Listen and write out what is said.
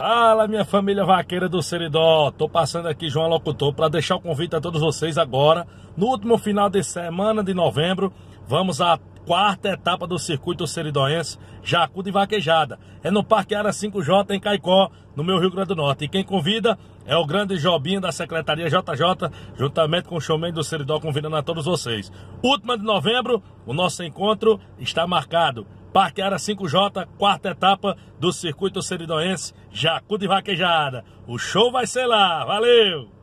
Fala minha família vaqueira do Seridó, tô passando aqui João Locutor para deixar o convite a todos vocês agora. No último final de semana de novembro, vamos a quarta etapa do circuito seridoense, Jacu de Vaquejada. É no Parque Ara 5J, em Caicó, no meu Rio Grande do Norte. E quem convida é o grande Jobinho da Secretaria JJ, juntamente com o showman do Seridó, convidando a todos vocês. Última de novembro, o nosso encontro está marcado. Parque Ara 5J, quarta etapa do circuito seridoense, Jacu de Vaquejada. O show vai ser lá, valeu!